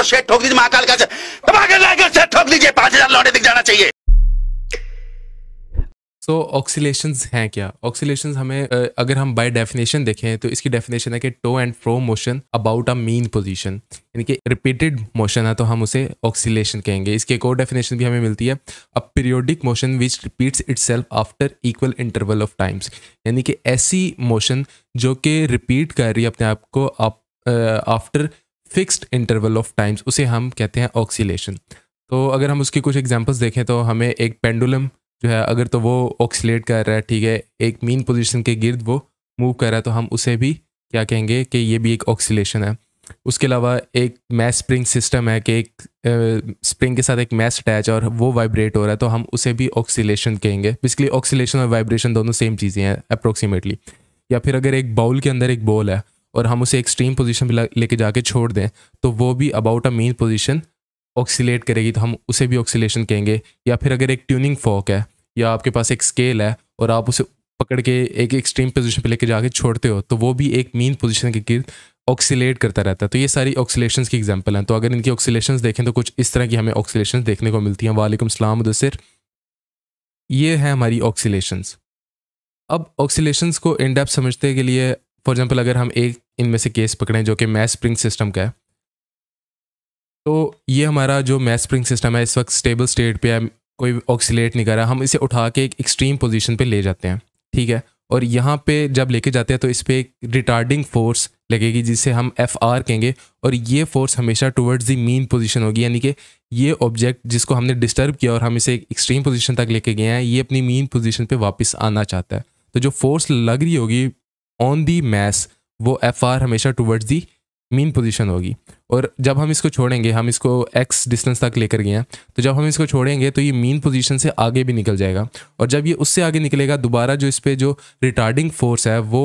को शेट ठोक दीजिए महाकाल का महाकाल लाइकर शेड ठोक दीजिए पांच हजार लौटे दिख जाना चाहिए सो so, ऑक्सीलेशंस हैं क्या ऑक्सीलेशन हमें अगर हम बाय डेफिनेशन देखें तो इसकी डेफिनेशन है कि to and fro motion about a mean position यानी कि रिपीटेड मोशन है तो हम उसे ऑक्सीलेशन कहेंगे इसकी एक और डेफिनेशन भी हमें मिलती है a periodic motion which repeats its after equal interval of times यानी कि ऐसी मोशन जो कि रिपीट कर रही है अपने आप को after fixed interval of times उसे हम कहते हैं ऑक्सीलेशन तो अगर हम उसकी कुछ एग्जांपल्स देखें तो हमें एक पेंडुलम जो है अगर तो वो ऑक्सीलेट कर रहा है ठीक है एक मीन पोजिशन के गिर्द वो मूव कर रहा है तो हम उसे भी क्या कहेंगे कि ये भी एक ऑक्सीलेशन है उसके अलावा एक मैस स्प्रिंग सिस्टम है कि एक स्प्रिंग के साथ एक मैस अटैच और वो वाइब्रेट हो रहा है तो हम उसे भी ऑक्सीलेशन कहेंगे बेसिकली ऑक्सीलेशन और वाइब्रेशन दोनों सेम चीज़ें हैं अप्रोक्सीमेटली या फिर अगर एक बाउल के अंदर एक बॉल है और हम उसे एक्सट्रीम पोजीशन पे लेके जाके छोड़ दें तो वो भी अबाउट अ मेन पोजीशन ऑक्सीट करेगी तो हम उसे भी ऑक्सीलेशन कहेंगे या फिर अगर एक ट्यूनिंग फॉक है या आपके पास एक स्केल है और आप उसे पकड़ के एक एक्सट्रीम पोजीशन पे लेके जाके छोड़ते हो तो वो भी एक मेन पोजीशन के गिर ऑक्सीट करता रहता है तो ये सारी ऑक्सीलेशन की एग्जाम्पल हैं तो अगर इनकी ऑक्सीलेशन देखें तो कुछ इस तरह की हमें ऑक्सीलेशन देखने को मिलती हैं वालेकुम सलाम मुदसर ये है हमारी ऑक्सीलेशंस अब ऑक्सीलेशंस को इनडेप समझते के लिए फॉर एग्जाम्पल अगर हम एक इनमें से केस पकड़ें जो कि मैथ स्प्रिंग सिस्टम का है तो ये हमारा जो मैथ स्प्रिंग सिस्टम है इस वक्त स्टेबल स्टेट पे है कोई ऑक्सीट नहीं कर रहा हम इसे उठा के एक एक्सट्रीम पोजीशन पे ले जाते हैं ठीक है और यहाँ पे जब लेके जाते हैं तो इस पर एक रिटार्डिंग फोर्स लगेगी जिसे हम एफ आर कहेंगे और ये फोर्स हमेशा टुवर्ड्स दी मेन पोजिशन होगी यानी कि ये ऑब्जेक्ट जिसको हमने डिस्टर्ब किया और हम इसे एक एक्सट्रीम पोजिशन तक लेके गए हैं ये अपनी मेन पोजिशन पर वापस आना चाहता है तो जो फोर्स लग रही होगी ऑन दी मैस वो एफ आर हमेशा टूवर्ड्स दी मीन पोजिशन होगी और जब हम इसको छोड़ेंगे हम इसको एक्स डिस्टेंस तक लेकर गए हैं तो जब हम इसको छोड़ेंगे तो ये मीन पोजिशन से आगे भी निकल जाएगा और जब ये उससे आगे निकलेगा दोबारा जो इस पर जो रिटार्डिंग फोर्स है वो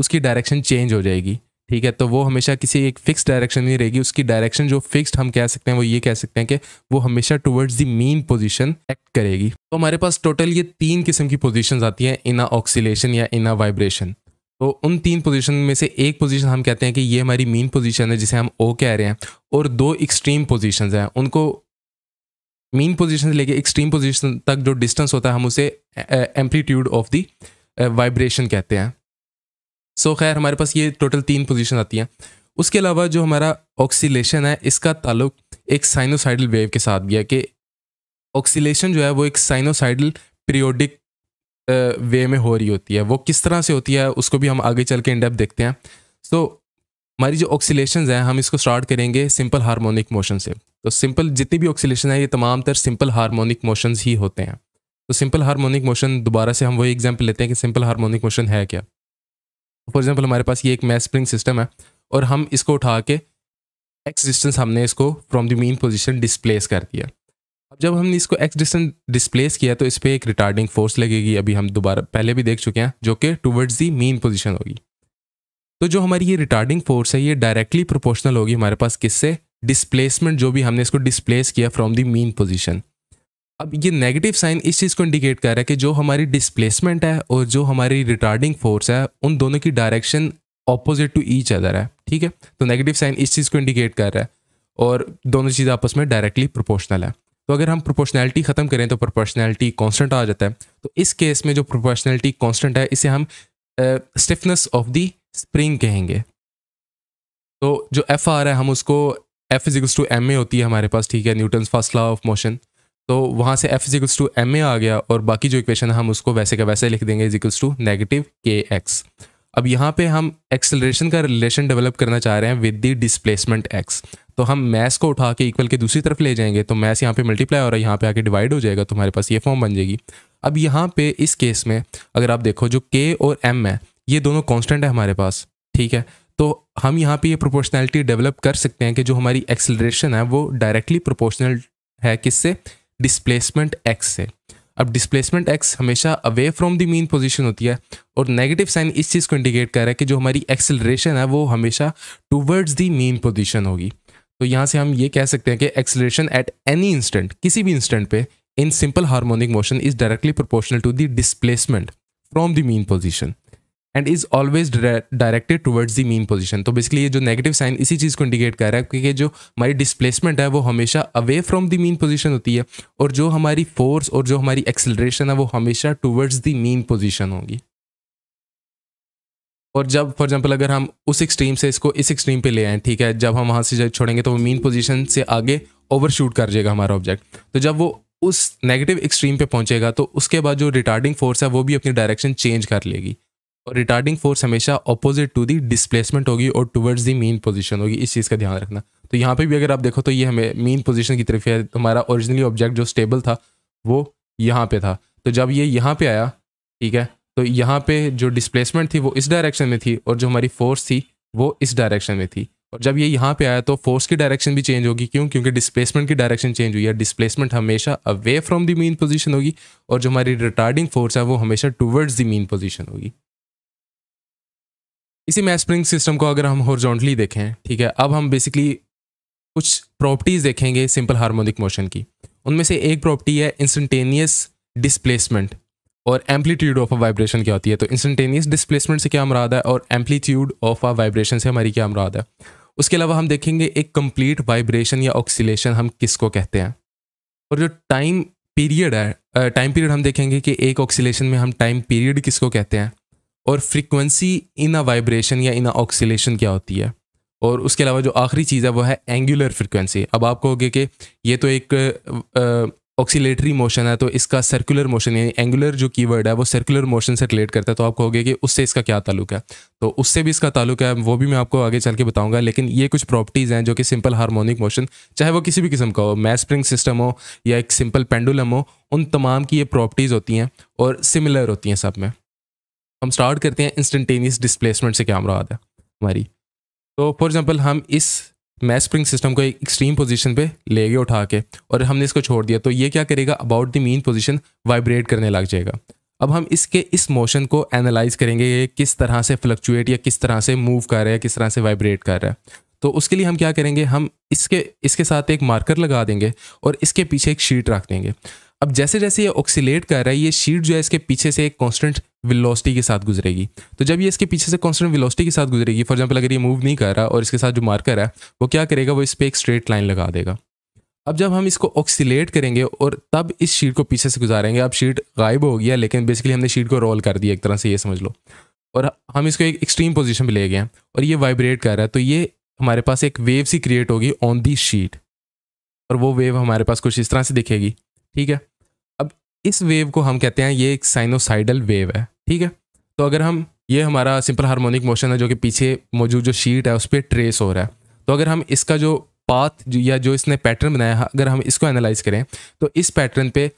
उसकी डायरेक्शन चेंज हो जाएगी ठीक है तो वो हमेशा किसी एक फिक्स डायरेक्शन नहीं रहेगी उसकी डायरेक्शन जो फिक्स्ड हम कह सकते हैं वो ये कह सकते हैं कि वो हमेशा towards the mean position act करेगी तो हमारे पास टोटल ये तीन किस्म की पोजीशंस आती हैं इन अ ऑक्सीलेशन या इन अ वाइब्रेशन तो उन तीन पोजीशन में से एक पोजीशन हम कहते हैं कि ये हमारी मेन पोजीशन है जिसे हम ओ कह रहे हैं और दो एक्सट्रीम पोजीशंस हैं उनको मेन पोजीशन से लेके एक्सट्रीम पोजीशन तक जो डिस्टेंस होता है हम उसे एम्पलीट्यूड ऑफ दी वाइब्रेशन कहते हैं सो so, खैर हमारे पास ये टोटल तीन पोजीशन आती हैं उसके अलावा जो हमारा ऑक्सीलेशन है इसका ताल्लुक एक साइनोसाइडल वेव के साथ भी है कि ऑक्सीलेशन जो है वो एक साइनोसाइडल पीरियोडिक वे में हो रही होती है वो किस तरह से होती है उसको भी हम आगे चल के इंडेप देखते हैं सो so, हमारी जो ऑक्सीलेशन हैं हम इसको स्टार्ट करेंगे सिंपल हारमोनिक मोशन से तो सिंपल जितनी भी ऑक्सीलेशन है ये तमाम तर सिंपल हारमोनिक मोशन ही होते हैं तो सिंपल हारमोनिक मोशन दोबारा से हम वही एग्जाम्पल लेते हैं कि सिंपल हारमोनिक मोशन है क्या फॉर एग्जाम्पल हमारे पास ये एक मैथ स्प्रिंग सिस्टम है और हम इसको उठा के एक्स डिस्टेंस हमने इसको from the mean position displace कर दिया जब हमने इसको एक्स डिस्टेंस डिस्प्लेस किया तो इस पर एक रिटार्डिंग फोर्स लगेगी अभी हम दोबारा पहले भी देख चुके हैं जो कि टूवर्ड्स दी मेन पोजिशन होगी तो जो हमारी ये रिटार्डिंग फोर्स है ये डायरेक्टली प्रोपोर्शनल होगी हमारे पास किससे डिस्प्लेसमेंट जो भी हमने इसको डिस्प्लेस किया फ्रॉम दी मेन पोजिशन अब ये नेगेटिव साइन इस चीज़ को इंडिकेट कर रहा है कि जो हमारी डिस्प्लेसमेंट है और जो हमारी रिटार्डिंग फोर्स है उन दोनों की direction opposite to each other है ठीक है तो नेगेटिव साइन इस चीज़ को इंडिकेट कर रहा है और दोनों चीज़ आपस में डायरेक्टली प्रोपोर्शनल है तो अगर हम प्रोपोर्शनैलिटी ख़त्म करें तो प्रोपोर्शनैलिटी कांस्टेंट आ जाता है तो इस केस में जो प्रोपोर्शनैलिटी कांस्टेंट है इसे हम स्टिफनेस ऑफ दी स्प्रिंग कहेंगे तो जो एफ आर है हम उसको F equals to M A होती है हमारे पास ठीक है Newton first law of motion तो वहाँ से F equals to M A आ गया और बाकी जो इक्वेशन है हम उसको वैसे का वैसे लिख देंगे equals to negative K X अब यहाँ पे हम एक्सेलरेशन का रिलेशन डेवलप करना चाह रहे हैं विद द डिस्प्लेसमेंट एक्स तो हम मैथ्स को उठा के इक्वल के दूसरी तरफ ले जाएंगे तो मैथ्स यहाँ पे मल्टीप्लाई हो रहा है यहाँ पे आके डिवाइड हो जाएगा तुम्हारे पास ये फॉर्म बन जाएगी अब यहाँ पे इस केस में अगर आप देखो जो के और एम है ये दोनों कॉन्स्टेंट है हमारे पास ठीक है तो हम यहाँ पे ये प्रोपोर्शनैलिटी डेवलप कर सकते हैं कि जो हमारी एक्सलरेशन है वो डायरेक्टली प्रोपोर्शनल है किससे डिस्प्लेसमेंट एक्स से अब डिस्प्लेसमेंट एक्स हमेशा away from the mean position होती है और नेगेटिव साइन इस चीज़ को इंडिकेट कर रहा है कि जो हमारी एक्सेलरेशन है वो हमेशा टूवर्ड्स दी मीन पोजीशन होगी तो यहाँ से हम ये कह सकते हैं कि एक्सलेशन एट एनी इंस्टेंट किसी भी इंस्टेंट पे in simple harmonic motion is directly proportional to the displacement from the mean position and is always directed towards the mean position तो बेसिकली ये जो नेगेटिव साइन इसी चीज़ को इंडिकेट कर रहा है क्योंकि जो हमारी डिस्प्लेसमेंट है वो हमेशा away from the mean position होती है और जो हमारी फोर्स और जो हमारी एक्सलेशन है वो हमेशा टुवर्ड्स दी मीन पोजिशन होगी और जब फॉर एग्जांपल अगर हम उस एक्सट्रीम से इसको इस एक्सट्रीम पे ले आए ठीक है जब हम वहाँ से छोड़ेंगे तो वो मेन पोजीशन से आगे ओवरशूट कर जाएगा हमारा ऑब्जेक्ट तो जब वो उस नेगेटिव एक्सट्रीम पे पहुँचेगा तो उसके बाद जो रिटार्डिंग फोर्स है वो भी अपनी डायरेक्शन चेंज कर लेगी और रिटार्डिंग फोर्स हमेशा अपोजिट टू दी डिस्प्लेसमेंट होगी और टुवर्ड्स दी मेन पोजीशन होगी इस चीज़ का ध्यान रखना तो यहाँ पर भी अगर आप देखो तो ये हमें मेन पोजिशन की तरफ है हमारा ओरिजिनली ऑब्जेक्ट जो स्टेबल था वो यहाँ पर था तो जब ये यहाँ पे आया ठीक है तो यहाँ पे जो डिस्प्लेसमेंट थी वो इस डायरेक्शन में थी और जो हमारी फोर्स थी वो इस डायरेक्शन में थी और जब ये यहाँ पे आया तो फोर्स की डायरेक्शन भी चेंज होगी क्यों क्योंकि डिस्प्लेसमेंट की डायरेक्शन चेंज हुई है डिस्प्लेसमेंट हमेशा away from the mean position होगी और जो हमारी रिटार्डिंग फोर्स है वो हमेशा टूवर्ड्स दी मेन पोजीशन होगी इसी मैथ स्प्रिंग सिस्टम को अगर हम हॉर्जोंटली देखें ठीक है अब हम बेसिकली कुछ प्रॉपर्टीज़ देखेंगे सिंपल हार्मोनिक मोशन की उनमें से एक प्रॉपर्टी है इंस्टेंटेनियस डिस्प्लेसमेंट और एम्पलीट्यूड ऑफ अ वाइब्रेशन क्या होती है तो इंस्टेंटेनियस डिस्प्लेसमेंट से क्या मराद है और एम्पलीट्यूड ऑफ अ वाइब्रेशन से हमारी क्या मराद है उसके अलावा हम देखेंगे एक कंप्लीट वाइब्रेशन या ऑक्सीलेशन हम किसको कहते हैं और जो टाइम पीरियड है टाइम पीरियड हम देखेंगे कि एक ऑक्सीलेशन में हम टाइम पीरियड किसको कहते हैं और फ्रीक्वेंसी इन अ वाइब्रेशन या इन अ ऑक्सीलेशन क्या होती है और उसके अलावा जो आखिरी चीज़ है वो है एंगुलर फ्रिक्वेंसी अब आप कहोगे कि ये तो एक ऑक्सीटरी मोशन है तो इसका सर्कुलर मोशन यानी एंगुलर जो कीवर्ड है वो सर्कुलर मोशन से रिलेट करता है तो आप कहोगे कि उससे इसका क्या ताल्लुक है तो उससे भी इसका ताल्लुक है वो भी मैं आपको आगे चल के बताऊंगा लेकिन ये कुछ प्रॉपर्टीज़ हैं जो कि सिंपल हार्मोनिक मोशन चाहे वो किसी भी किस्म का हो मैथ स्प्रिंग सिस्टम हो या एक सिंपल पेंडुलम हो उन तमाम की ये प्रॉपर्टीज़ होती हैं और सिमिलर होती हैं सब में हम स्टार्ट करते हैं इंस्टेंटेनियस डिसप्लेसमेंट से क्या मुराद है हमारी तो फॉर एग्ज़ाम्पल हम इस मैच स्प्रिंग सिस्टम को एक एक्सट्रीम पोजीशन पे ले गए उठा के और हमने इसको छोड़ दिया तो ये क्या करेगा about the mean position vibrate करने लग जाएगा अब हम इसके इस मोशन को एनालाइज करेंगे ये किस तरह से फ्लक्चुएट या किस तरह से मूव कर रहा है किस तरह से वाइब्रेट कर रहा है तो उसके लिए हम क्या करेंगे हम इसके इसके साथ एक मार्कर लगा देंगे और इसके पीछे एक शीट रख देंगे अब जैसे जैसे ये ऑक्सीलेट कर रहा है ये शीट जो है इसके पीछे से एक कॉन्स्टेंट विलोसिटी के साथ गुजरेगी तो जब ये इसके पीछे से कॉन्स्टेंट विलोसिटी के साथ गुजरेगी फॉर एग्जाम्पल अगर ये मूव नहीं कर रहा और इसके साथ जो मार्कर है वो क्या करेगा वो इस पर एक स्ट्रेट लाइन लगा देगा अब जब हम इसको ऑक्सीलेट करेंगे और तब इस शीट को पीछे से गुजारेंगे अब शीट गायब हो गया लेकिन बेसिकली हमने शीट को रोल कर दिया एक तरह से ये समझ लो और हम इसको एक एक्सट्रीम पोजीशन पे ले गए हैं और ये वाइब्रेट कर रहा है तो ये हमारे पास एक वेव सी क्रिएट होगी ऑन दी शीट और वो वेव हमारे पास कुछ इस तरह से दिखेगी ठीक है इस वेव को हम कहते हैं ये एक साइनोसाइडल वेव है ठीक है तो अगर हम ये हमारा सिंपल हार्मोनिक मोशन है जो कि पीछे मौजूद जो शीट है उस पर ट्रेस हो रहा है तो अगर हम इसका जो पाथ या जो इसने पैटर्न बनाया है अगर हम इसको एनालाइज करें तो इस पैटर्न पे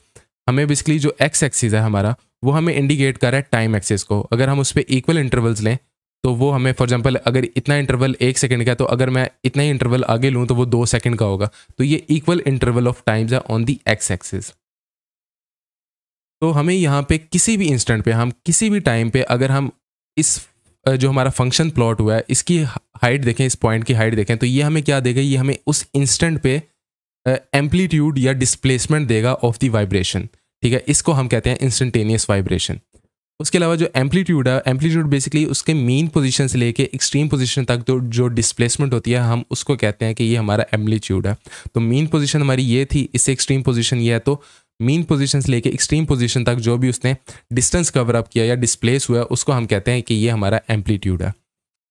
हमें बेसिकली जो एक्स एक्सिस है हमारा वो हमें इंडिकेट कर रहा है टाइम एक्सिस को अगर हम उस पर इक्वल इंटरवल्स लें तो वो हमें फॉर एग्जांपल अगर इतना इंटरवल एक सेकंड का है तो अगर मैं इतना ही इंटरवल आगे लूँ तो वो दो सेकंड का होगा तो ये इक्वल इंटरवल ऑफ टाइम्स है ऑन दी एक्स एक्सिस तो हमें यहाँ पे किसी भी इंस्टेंट पे हम किसी भी टाइम पे अगर हम इस जो हमारा फंक्शन प्लॉट हुआ है इसकी हाइट देखें इस पॉइंट की हाइट देखें तो ये हमें क्या देगा ये हमें उस इंस्टेंट पे एम्पलीट्यूड या डिस्प्लेसमेंट देगा ऑफ दी वाइब्रेशन ठीक है इसको हम कहते हैं इंस्टेंटेनियस वाइब्रेशन उसके अलावा जो एम्पलीट्यूड है एम्पलीट्यूड बेसिकली उसके मेन पोजीशन से लेके एक्सट्रीम पोजीशन तक तो जो डिस्प्लेसमेंट होती है हम उसको कहते हैं कि ये हमारा एम्पलीट्यूड है तो मेन पोजीशन हमारी ये थी इससे एक्सट्रीम पोजीशन ये है तो मीन पोजिशन से लेके एक्सट्रीम पोजिशन तक जो भी उसने डिस्टेंस कवर अप किया या डिस्प्लेस हुआ उसको हम कहते हैं कि ये हमारा एम्पलीट्यूड है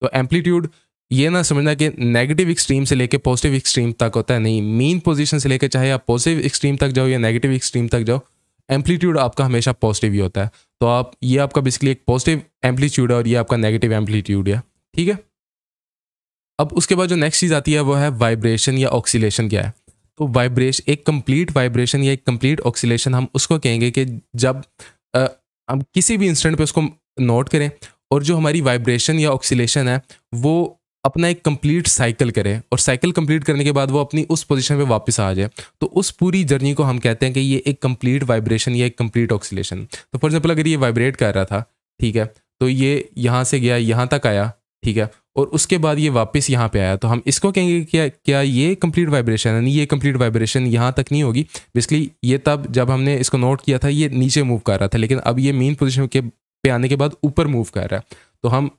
तो एम्पलीट्यूड ये ना समझना कि नेगेटिव एक्सट्रीम से लेके पॉजिटिव एक्सट्रीम तक होता है नहीं मीन पोजिशन से लेके चाहे आप पॉजिटिव एक्सट्रीम तक जाओ या नेगेटिव एक्सट्रीम तक जाओ एम्पलीट्यूड आपका हमेशा पॉजिटिव ही होता है तो आप ये आपका बेसिकली एक पॉजिटिव एम्पलीट्यूड है और ये आपका नेगेटिव एम्पलीट्यूड है ठीक है अब उसके बाद जो नेक्स्ट चीज़ आती है वो है वाइब्रेशन या ऑक्सीलेशन क्या है तो वाइब्रेशन एक कंप्लीट वाइब्रेशन या एक कंप्लीट ऑक्सीलेशन हम उसको कहेंगे कि जब हम किसी भी इंस्टेंट पे उसको नोट करें और जो हमारी वाइब्रेशन या ऑक्सीलेशन है वो अपना एक कंप्लीट साइकिल करे और साइकिल कंप्लीट करने के बाद वो अपनी उस पोजीशन पे वापस आ जाए तो उस पूरी जर्नी को हम कहते हैं कि ये एक कंप्लीट वाइब्रेशन या एक कंप्लीट ऑक्सीलेशन तो फॉर एग्जांपल अगर ये वाइब्रेट कर रहा था ठीक है तो ये यहाँ से गया यहाँ तक आया ठीक है और उसके बाद ये वापस यहाँ पे आया तो हम इसको कहेंगे क्या क्या ये कंप्लीट वाइब्रेशन यानी ये कंप्लीट वाइब्रेशन यहाँ तक नहीं होगी बेसिकली ये तब जब हमने इसको नोट किया था ये नीचे मूव कर रहा था लेकिन अब ये मेन पोजिशन के पे आने के बाद ऊपर मूव कर रहा है तो हम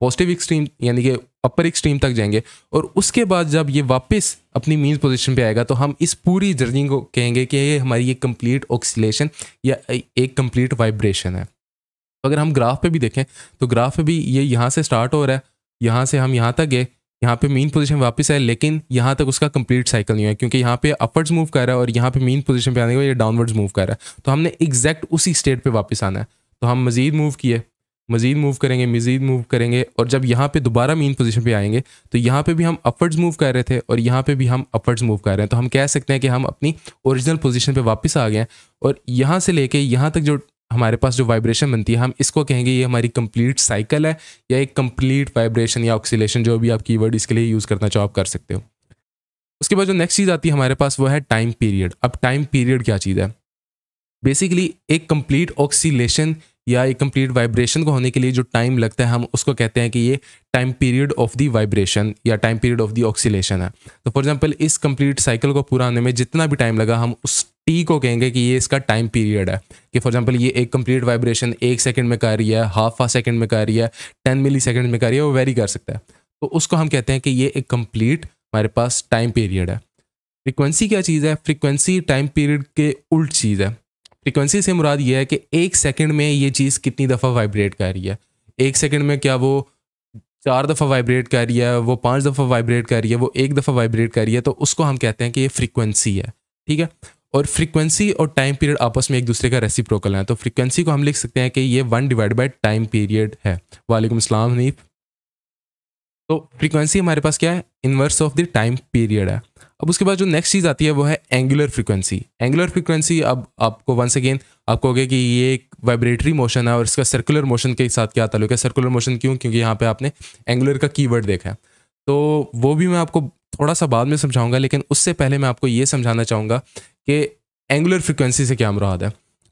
पॉजिटिव एक्सट्रीम यानी कि अपर एक्सट्रीम तक जाएंगे और उसके बाद जब ये वापस अपनी मीन पोजीशन पे आएगा तो हम इस पूरी जर्नी को कहेंगे कि ये हमारी ये कंप्लीट ऑक्सीलेशन या एक कंप्लीट वाइब्रेशन है तो अगर हम ग्राफ पे भी देखें तो ग्राफ पे भी ये यहाँ से स्टार्ट हो रहा है यहाँ से हम यहाँ तक गए यहाँ पे मेन पोजीशन वापस आए लेकिन यहाँ तक उसका कंप्लीट साइकिल नहीं है क्योंकि यहाँ पे अपवर्ड्स मूव कर रहा है और यहाँ पे मेन पोजीशन पे आने के बाद ये डाउनवर्ड्स मूव कर रहा है तो हमने एग्जैक्ट उसी स्टेट पे वापस आना है तो हम मज़ीद मूव किए मज़ीद मूव करेंगे मज़ीद मूव करेंगे और जब यहाँ पे दोबारा मेन पोजीशन पे आएंगे तो यहाँ पे भी हम अपवर्ड्स मूव कर रहे थे और यहाँ पे भी हम अपवर्ड्स मूव कर रहे हैं तो हम कह सकते हैं कि हम अपनी ओरिजिनल पोजीशन पे वापस आ गए हैं और यहाँ से लेके यहाँ तक जो हमारे पास जो वाइब्रेशन बनती है हम इसको कहेंगे ये हमारी कंप्लीट साइकिल है या एक कंप्लीट वाइब्रेशन या ऑक्सीलेशन जो भी आप कीवर्ड इसके लिए यूज़ करना चाहो आप कर सकते हो उसके बाद जो नेक्स्ट चीज़ आती है हमारे पास वो है टाइम पीरियड अब टाइम पीरियड क्या चीज़ है बेसिकली एक कंप्लीट ऑक्सीलेशन या एक कंप्लीट वाइब्रेशन को होने के लिए जो टाइम लगता है हम उसको कहते हैं कि ये time period of the vibration या time period of the oscillation है तो फॉर एग्जांपल इस कंप्लीट साइकिल को पूरा होने में जितना भी टाइम लगा हम उस टी को कहेंगे कि ये इसका टाइम पीरियड है कि फॉर एग्जांपल ये एक कंप्लीट वाइब्रेशन एक सेकंड में कर रही है हाफ आ सेकंड में कर रही है टेन मिली सेकंड में कर रही है वो वेरी कर सकता है तो उसको हम कहते हैं कि ये एक कंप्लीट हमारे पास टाइम पीरियड है फ्रिक्वेंसी क्या चीज़ है फ्रिक्वेंसी टाइम पीरियड के उल्ट चीज़ है फ्रिक्वेंसी से मुराद ये है कि एक सेकेंड में ये चीज़ कितनी दफ़ा वाइब्रेट कर रही है एक सेकेंड में क्या वो चार दफ़ा वाइब्रेट कर रही है वो पांच दफ़ा वाइब्रेट कर रही है वो एक दफ़ा वाइब्रेट कर रही है तो उसको हम कहते हैं कि ये फ्रिक्वेंसी है ठीक है और फ्रीक्वेंसी और टाइम पीरियड आपस में एक दूसरे का रेसिप्रोकल है तो फ्रीक्वेंसी को हम लिख सकते हैं कि ये one divide by time period है वालेकुम असलम हनीफ तो फ्रीक्वेंसी हमारे पास क्या है inverse of the time period है अब उसके बाद जो नेक्स्ट चीज़ आती है वो है एंगुलर फ्रीक्वेंसी एंगुलर फ्रीक्वेंसी अब आपको वंस अगेन आपको कहोगे कि ये एक वाइब्रेटरी मोशन है और इसका सर्कुलर मोशन के साथ क्या ताल्लुक है सर्कुलर मोशन क्यों क्योंकि यहाँ पे आपने एंगुलर का कीवर्ड देखा है तो वो भी मैं आपको थोड़ा सा बाद में समझाऊंगा लेकिन उससे पहले मैं आपको ये समझाना चाहूँगा कि एंगुलर फ्रिक्वेंसी से क्या मुराद है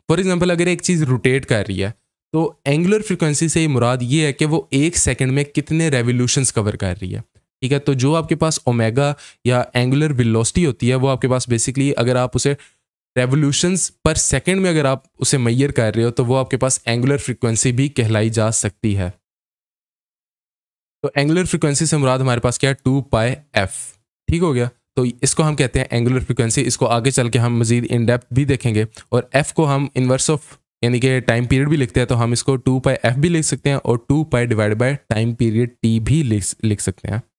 फॉर एग्ज़ाम्पल अगर एक चीज़ रोटेट कर रही है तो एंगुलर फ्रिक्वेंसी से मुराद ये है कि वो एक सेकंड में कितने रेवोल्यूशंस कवर कर रही है ठीक है तो जो आपके पास ओमेगा या एंगुलर विलोसिटी होती है वो आपके पास बेसिकली अगर आप उसे रेवोल्यूशंस पर सेकंड में अगर आप उसे मैयर कर रहे हो तो वो आपके पास एंगुलर फ्रिक्वेंसी भी कहलाई जा सकती है तो एंगुलर फ्रिक्वेंसी से मुराद हमारे पास क्या है टू पाए एफ ठीक हो गया तो इसको हम कहते हैं एंगुलर फ्रिक्वेंसी इसको आगे चल के हम मजीद इन डेप्थ भी देखेंगे और एफ़ को हम इनवर्स ऑफ यानी कि टाइम पीरियड भी लिखते हैं तो हम इसको टू पाई एफ भी लिख सकते हैं और two pi divide by time period T भी लिख लिख सकते हैं